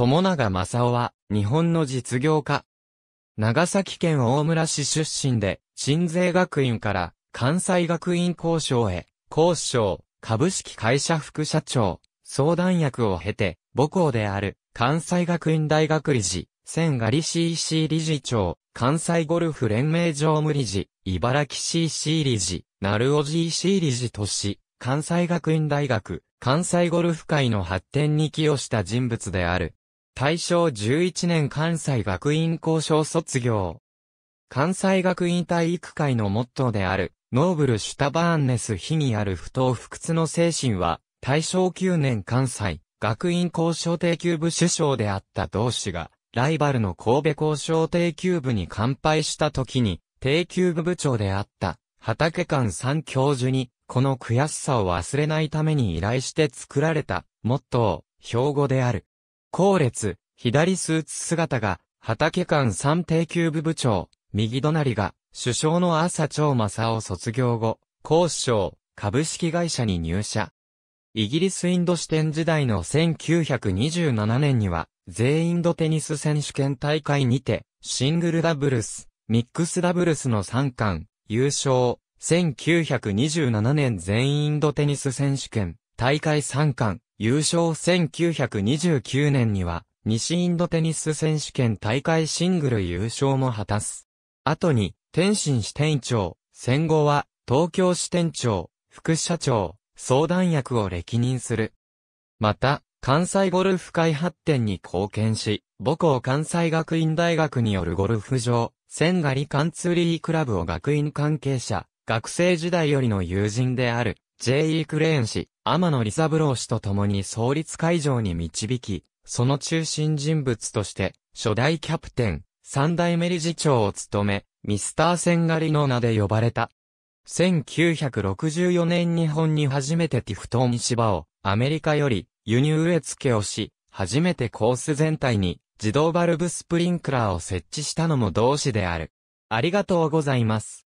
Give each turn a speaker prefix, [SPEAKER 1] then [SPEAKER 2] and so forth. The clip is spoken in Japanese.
[SPEAKER 1] 友永正夫は、日本の実業家。長崎県大村市出身で、新税学院から関西学院交渉へ、交渉、株式会社副社長、相談役を経て、母校である関西学院大学理事、千狩り CC 理事長、関西ゴルフ連盟常務理事、茨城 CC 理事、鳴尾 GC 理事とし、関西学院大学、関西ゴルフ界の発展に寄与した人物である。大正11年関西学院校小卒業。関西学院体育会のモットーである、ノーブル・シュタバーンネス・ヒにある不当不屈の精神は、大正9年関西、学院交渉定休部首相であった同志が、ライバルの神戸交渉定休部に乾杯した時に、定休部部長であった、畑間三教授に、この悔しさを忘れないために依頼して作られた、モットー、標語である。後列、左スーツ姿が、畑間三定級部部長、右隣が、首相の朝長正を卒業後、公相、株式会社に入社。イギリスインド支店時代の1927年には、全インドテニス選手権大会にて、シングルダブルス、ミックスダブルスの3冠、優勝、1927年全インドテニス選手権、大会3冠、優勝1929年には、西インドテニス選手権大会シングル優勝も果たす。後に、天津支店長、戦後は、東京支店長、副社長、相談役を歴任する。また、関西ゴルフ界発展に貢献し、母校関西学院大学によるゴルフ場、千狩カンツーリークラブを学院関係者、学生時代よりの友人である、J.E. クレーン氏、天野ブ三郎氏と共に創立会場に導き、その中心人物として、初代キャプテン、三代目理事長を務め、ミスターセンガリの名で呼ばれた。1964年日本に初めてティフトン芝をアメリカより輸入植え付けをし、初めてコース全体に自動バルブスプリンクラーを設置したのも同志である。ありがとうございます。